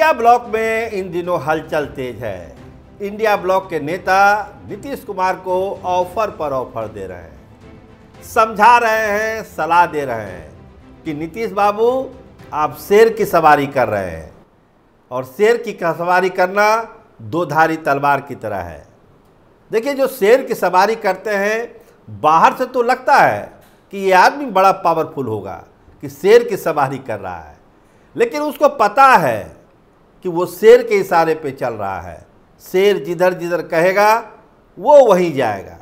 India block में इन दिनों हलचल तेज है इंडिया ब्लॉक के नेता नीतीश कुमार को ऑफर पर ऑफर दे रहे हैं समझा रहे हैं सलाह दे रहे हैं कि नीतीश बाबू आप शेर की सवारी कर रहे हैं और शेर की सवारी करना दो धारी तलवार की तरह है देखिए जो शेर की सवारी करते हैं बाहर से तो लगता है कि ये आदमी बड़ा पावरफुल होगा कि शेर की सवारी कर रहा है लेकिन उसको पता है कि वो शेर के इशारे पे चल रहा है शेर जिधर जिधर कहेगा वो वहीं जाएगा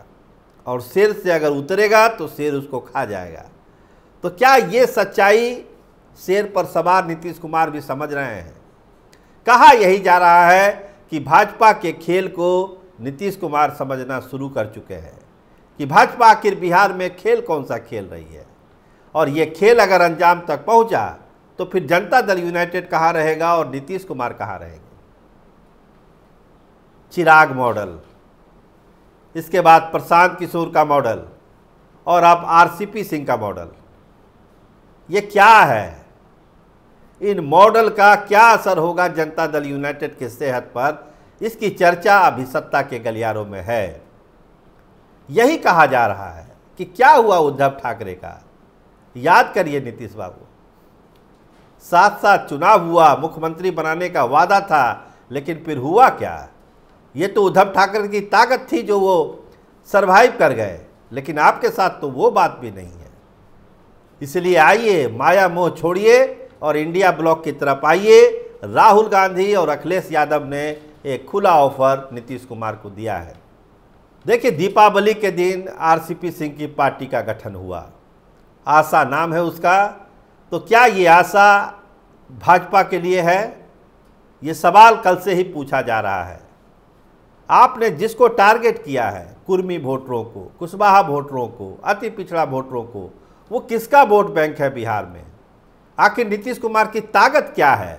और शेर से अगर उतरेगा तो शेर उसको खा जाएगा तो क्या ये सच्चाई शेर पर सवार नीतीश कुमार भी समझ रहे हैं कहा यही जा रहा है कि भाजपा के खेल को नीतीश कुमार समझना शुरू कर चुके हैं कि भाजपा आखिर बिहार में खेल कौन सा खेल रही है और ये खेल अगर अंजाम तक पहुंचा तो फिर जनता दल यूनाइटेड कहाँ रहेगा और नीतीश कुमार कहाँ रहेंगे चिराग मॉडल इसके बाद प्रशांत किशोर का मॉडल और अब आरसीपी सिंह का मॉडल ये क्या है इन मॉडल का क्या असर होगा जनता दल यूनाइटेड के सेहत पर इसकी चर्चा अभी सत्ता के गलियारों में है यही कहा जा रहा है कि क्या हुआ उद्धव ठाकरे का याद करिए नीतीश बाबू साथ साथ चुनाव हुआ मुख्यमंत्री बनाने का वादा था लेकिन फिर हुआ क्या ये तो उद्धव ठाकरे की ताकत थी जो वो सरवाइव कर गए लेकिन आपके साथ तो वो बात भी नहीं है इसलिए आइए माया मोह छोड़िए और इंडिया ब्लॉक की तरफ आइए राहुल गांधी और अखिलेश यादव ने एक खुला ऑफर नीतीश कुमार को दिया है देखिए दीपावली के दिन आरसीपी सिंह की पार्टी का गठन हुआ आशा नाम है उसका तो क्या ये आशा भाजपा के लिए है ये सवाल कल से ही पूछा जा रहा है आपने जिसको टारगेट किया है कुर्मी वोटरों को कुशवाहा वोटरों को अति पिछड़ा वोटरों को वो किसका वोट बैंक है बिहार में आखिर नीतीश कुमार की ताकत क्या है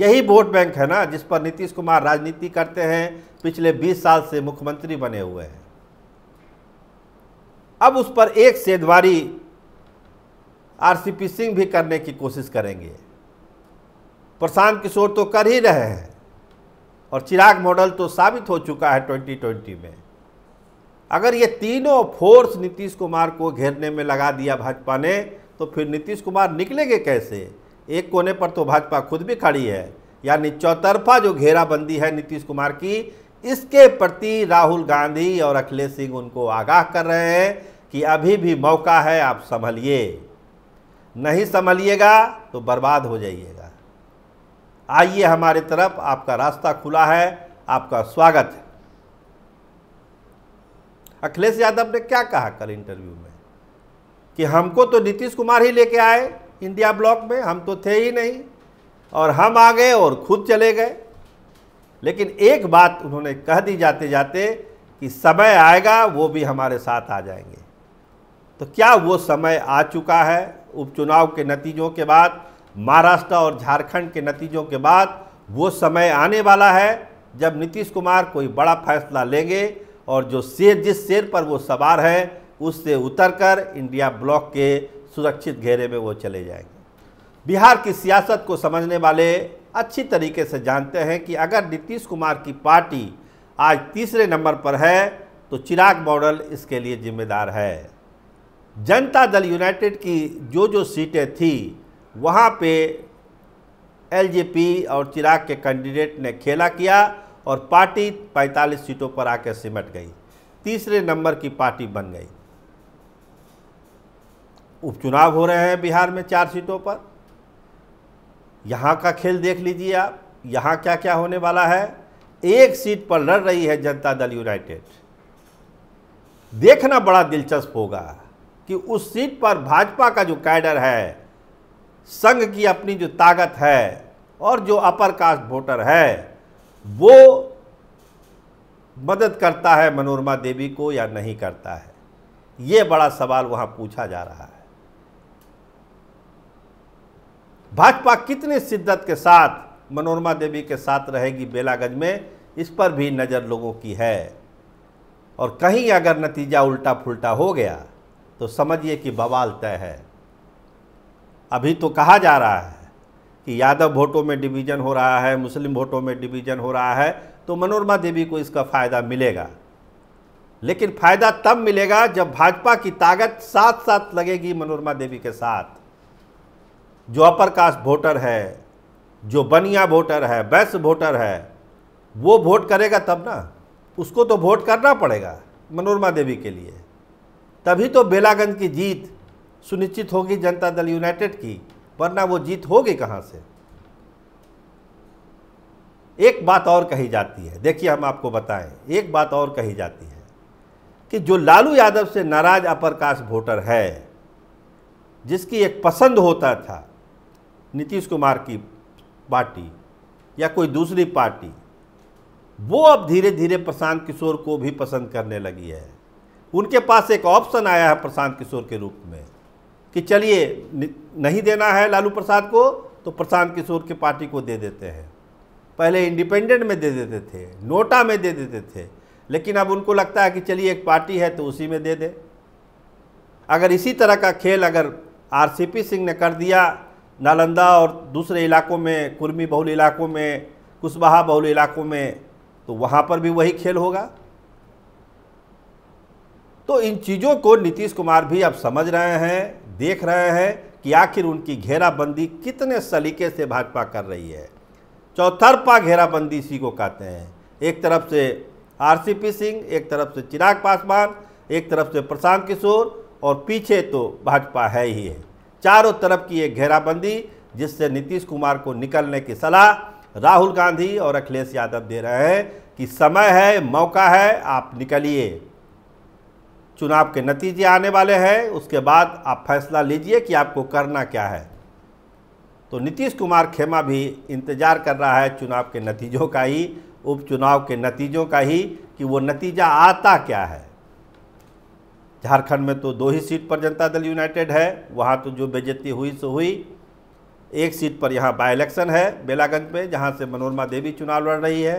यही वोट बैंक है ना जिस पर नीतीश कुमार राजनीति करते हैं पिछले 20 साल से मुख्यमंत्री बने हुए हैं अब उस पर एक सेधवारी आरसीपी सिंह भी करने की कोशिश करेंगे प्रशांत किशोर तो कर ही रहे हैं और चिराग मॉडल तो साबित हो चुका है 2020 में अगर ये तीनों फोर्स नीतीश कुमार को घेरने में लगा दिया भाजपा ने तो फिर नीतीश कुमार निकलेंगे कैसे एक कोने पर तो भाजपा खुद भी खड़ी है यानी चौतरफा जो घेराबंदी है नीतीश कुमार की इसके प्रति राहुल गांधी और अखिलेश सिंह उनको आगाह कर रहे हैं कि अभी भी मौका है आप संभलिए नहीं संभलिएगा तो बर्बाद हो जाइएगा आइए हमारे तरफ आपका रास्ता खुला है आपका स्वागत है अखिलेश यादव ने क्या कहा कल इंटरव्यू में कि हमको तो नीतीश कुमार ही लेके आए इंडिया ब्लॉक में हम तो थे ही नहीं और हम आ गए और खुद चले गए लेकिन एक बात उन्होंने कह दी जाते जाते कि समय आएगा वो भी हमारे साथ आ जाएंगे तो क्या वो समय आ चुका है उपचुनाव के नतीजों के बाद महाराष्ट्र और झारखंड के नतीजों के बाद वो समय आने वाला है जब नीतीश कुमार कोई बड़ा फैसला लेंगे और जो शेर जिस शेर पर वो सवार है उससे उतरकर इंडिया ब्लॉक के सुरक्षित घेरे में वो चले जाएंगे बिहार की सियासत को समझने वाले अच्छी तरीके से जानते हैं कि अगर नीतीश कुमार की पार्टी आज तीसरे नंबर पर है तो चिराग मॉडल इसके लिए जिम्मेदार है जनता दल यूनाइटेड की जो जो सीटें थी वहाँ पे एलजेपी और चिराग के कैंडिडेट ने खेला किया और पार्टी 45 सीटों पर आकर सिमट गई तीसरे नंबर की पार्टी बन गई उपचुनाव हो रहे हैं बिहार में चार सीटों पर यहाँ का खेल देख लीजिए आप यहाँ क्या क्या होने वाला है एक सीट पर लड़ रही है जनता दल यूनाइटेड देखना बड़ा दिलचस्प होगा कि उस सीट पर भाजपा का जो कैडर है संघ की अपनी जो ताकत है और जो अपर कास्ट वोटर है वो मदद करता है मनोरमा देवी को या नहीं करता है ये बड़ा सवाल वहां पूछा जा रहा है भाजपा कितने शिद्दत के साथ मनोरमा देवी के साथ रहेगी बेलागंज में इस पर भी नज़र लोगों की है और कहीं अगर नतीजा उल्टा फुलटा हो गया तो समझिए कि बवाल तय है अभी तो कहा जा रहा है कि यादव वोटों में डिवीजन हो रहा है मुस्लिम वोटों में डिवीजन हो रहा है तो मनोरमा देवी को इसका फ़ायदा मिलेगा लेकिन फ़ायदा तब मिलेगा जब भाजपा की ताकत साथ साथ लगेगी मनोरमा देवी के साथ जो अपर कास्ट वोटर है जो बनिया वोटर है वैश्य वोटर है वो वोट करेगा तब ना उसको तो वोट करना पड़ेगा मनोरमा देवी के लिए तभी तो बेलागंज की जीत सुनिश्चित होगी जनता दल यूनाइटेड की वरना वो जीत होगी कहाँ से एक बात और कही जाती है देखिए हम आपको बताएं एक बात और कही जाती है कि जो लालू यादव से नाराज अपर कास्ट वोटर है जिसकी एक पसंद होता था नीतीश कुमार की पार्टी या कोई दूसरी पार्टी वो अब धीरे धीरे प्रशांत किशोर को भी पसंद करने लगी है उनके पास एक ऑप्शन आया है प्रशांत किशोर के रूप में कि चलिए नहीं देना है लालू प्रसाद को तो प्रशांत किशोर की पार्टी को दे देते हैं पहले इंडिपेंडेंट में दे देते थे नोटा में दे देते थे लेकिन अब उनको लगता है कि चलिए एक पार्टी है तो उसी में दे दे अगर इसी तरह का खेल अगर आरसीपी सिंह ने कर दिया नालंदा और दूसरे इलाकों में कुर्मी बहुल इलाकों में कुशवाहा बहुल इलाकों में तो वहाँ पर भी वही खेल होगा तो इन चीज़ों को नीतीश कुमार भी अब समझ रहे हैं देख रहे हैं कि आखिर उनकी घेराबंदी कितने सलीके से भाजपा कर रही है चौथरपा घेराबंदी इसी को कहते हैं एक तरफ से आरसीपी सिंह एक तरफ से चिराग पासवान एक तरफ से प्रशांत किशोर और पीछे तो भाजपा है ही है चारों तरफ की एक घेराबंदी जिससे नीतीश कुमार को निकलने की सलाह राहुल गांधी और अखिलेश यादव दे रहे हैं कि समय है मौका है आप निकलिए चुनाव के नतीजे आने वाले हैं उसके बाद आप फैसला लीजिए कि आपको करना क्या है तो नीतीश कुमार खेमा भी इंतज़ार कर रहा है चुनाव के नतीजों का ही उपचुनाव के नतीजों का ही कि वो नतीजा आता क्या है झारखंड में तो दो ही सीट पर जनता दल यूनाइटेड है वहाँ तो जो बेजती हुई सो हुई एक सीट पर यहाँ बाई इलेक्शन है बेलागंज में जहाँ से मनोरमा देवी चुनाव लड़ रही है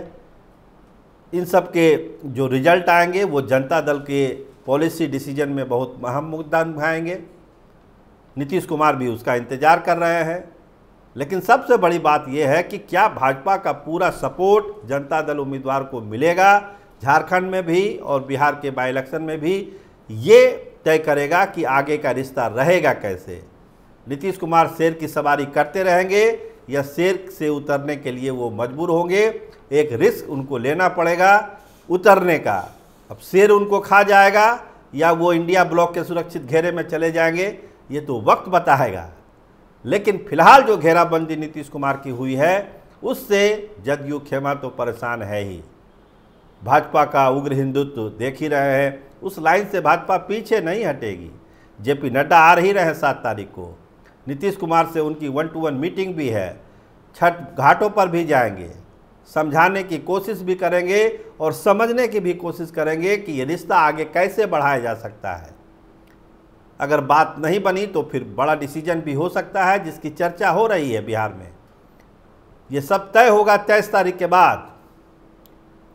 इन सब के जो रिजल्ट आएंगे वो जनता दल के पॉलिसी डिसीजन में बहुत अहम मुद्दा उठाएंगे नीतीश कुमार भी उसका इंतज़ार कर रहे हैं लेकिन सबसे बड़ी बात यह है कि क्या भाजपा का पूरा सपोर्ट जनता दल उम्मीदवार को मिलेगा झारखंड में भी और बिहार के बाई इलेक्शन में भी ये तय करेगा कि आगे का रिश्ता रहेगा कैसे नीतीश कुमार शेर की सवारी करते रहेंगे या शेर से उतरने के लिए वो मजबूर होंगे एक रिस्क उनको लेना पड़ेगा उतरने का अब शेर उनको खा जाएगा या वो इंडिया ब्लॉक के सुरक्षित घेरे में चले जाएंगे ये तो वक्त बताएगा लेकिन फिलहाल जो घेराबंदी नीतीश कुमार की हुई है उससे जदयू खेमा तो परेशान है ही भाजपा का उग्र हिंदुत्व देख ही रहे हैं उस लाइन से भाजपा पीछे नहीं हटेगी जेपी नड्डा आ ही रहे हैं सात तारीख को नीतीश कुमार से उनकी वन टू वन मीटिंग भी है छठ घाटों पर भी जाएंगे समझाने की कोशिश भी करेंगे और समझने की भी कोशिश करेंगे कि ये रिश्ता आगे कैसे बढ़ाया जा सकता है अगर बात नहीं बनी तो फिर बड़ा डिसीजन भी हो सकता है जिसकी चर्चा हो रही है बिहार में ये सब तय होगा तेईस तारीख के बाद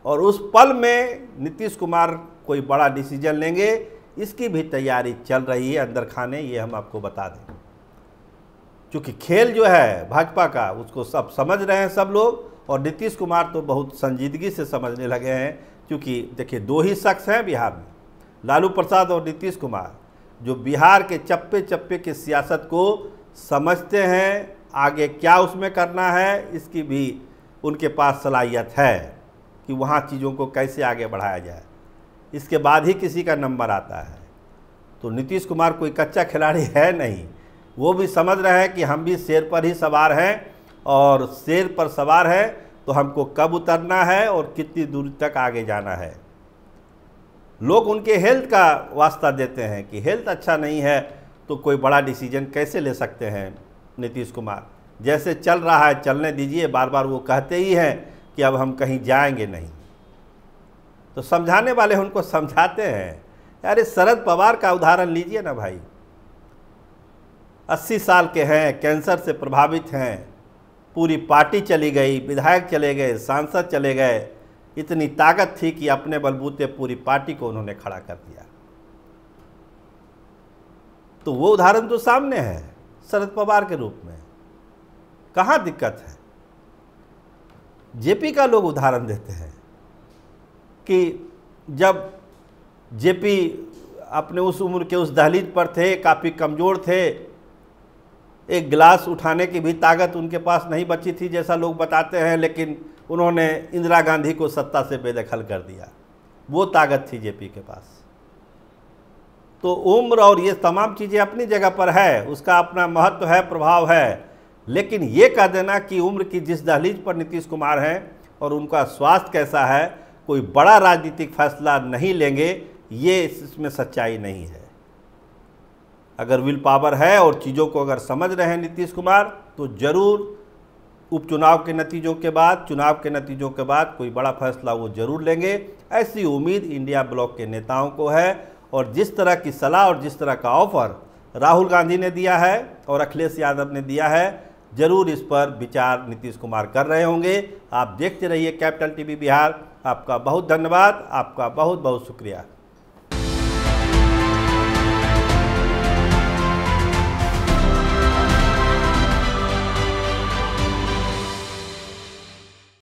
और उस पल में नीतीश कुमार कोई बड़ा डिसीजन लेंगे इसकी भी तैयारी चल रही है अंदर खाने ये हम आपको बता दें क्योंकि खेल जो है भाजपा का उसको सब समझ रहे हैं सब लोग और नीतीश कुमार तो बहुत संजीदगी से समझने लगे हैं क्योंकि देखिए दो ही शख्स हैं बिहार में लालू प्रसाद और नीतीश कुमार जो बिहार के चप्पे चप्पे की सियासत को समझते हैं आगे क्या उसमें करना है इसकी भी उनके पास सलाहियत है कि वहाँ चीज़ों को कैसे आगे बढ़ाया जाए इसके बाद ही किसी का नंबर आता है तो नीतीश कुमार कोई कच्चा खिलाड़ी है नहीं वो भी समझ रहे हैं कि हम भी शेर पर ही सवार हैं और शेर पर सवार है तो हमको कब उतरना है और कितनी दूरी तक आगे जाना है लोग उनके हेल्थ का वास्ता देते हैं कि हेल्थ अच्छा नहीं है तो कोई बड़ा डिसीजन कैसे ले सकते हैं नीतीश कुमार जैसे चल रहा है चलने दीजिए बार बार वो कहते ही हैं कि अब हम कहीं जाएंगे नहीं तो समझाने वाले उनको समझाते हैं अरे शरद पवार का उदाहरण लीजिए ना भाई अस्सी साल के हैं कैंसर से प्रभावित हैं पूरी पार्टी चली गई विधायक चले गए सांसद चले गए इतनी ताकत थी कि अपने बलबूते पूरी पार्टी को उन्होंने खड़ा कर दिया तो वो उदाहरण तो सामने है शरद पवार के रूप में कहाँ दिक्कत है जेपी का लोग उदाहरण देते हैं कि जब जेपी अपने उस उम्र के उस दहलीज पर थे काफ़ी कमज़ोर थे एक गिलास उठाने की भी ताकत उनके पास नहीं बची थी जैसा लोग बताते हैं लेकिन उन्होंने इंदिरा गांधी को सत्ता से बेदखल कर दिया वो ताकत थी जेपी के पास तो उम्र और ये तमाम चीज़ें अपनी जगह पर है उसका अपना महत्व है प्रभाव है लेकिन ये कह देना कि उम्र की जिस दहलीज पर नीतीश कुमार हैं और उनका स्वास्थ्य कैसा है कोई बड़ा राजनीतिक फैसला नहीं लेंगे ये इसमें सच्चाई नहीं है अगर विल पावर है और चीज़ों को अगर समझ रहे हैं नीतीश कुमार तो ज़रूर उपचुनाव के नतीजों के बाद चुनाव के नतीजों के बाद कोई बड़ा फैसला वो जरूर लेंगे ऐसी उम्मीद इंडिया ब्लॉक के नेताओं को है और जिस तरह की सलाह और जिस तरह का ऑफर राहुल गांधी ने दिया है और अखिलेश यादव ने दिया है ज़रूर इस पर विचार नीतीश कुमार कर रहे होंगे आप देखते रहिए कैपिटल टीवी बिहार आपका बहुत धन्यवाद आपका बहुत बहुत शुक्रिया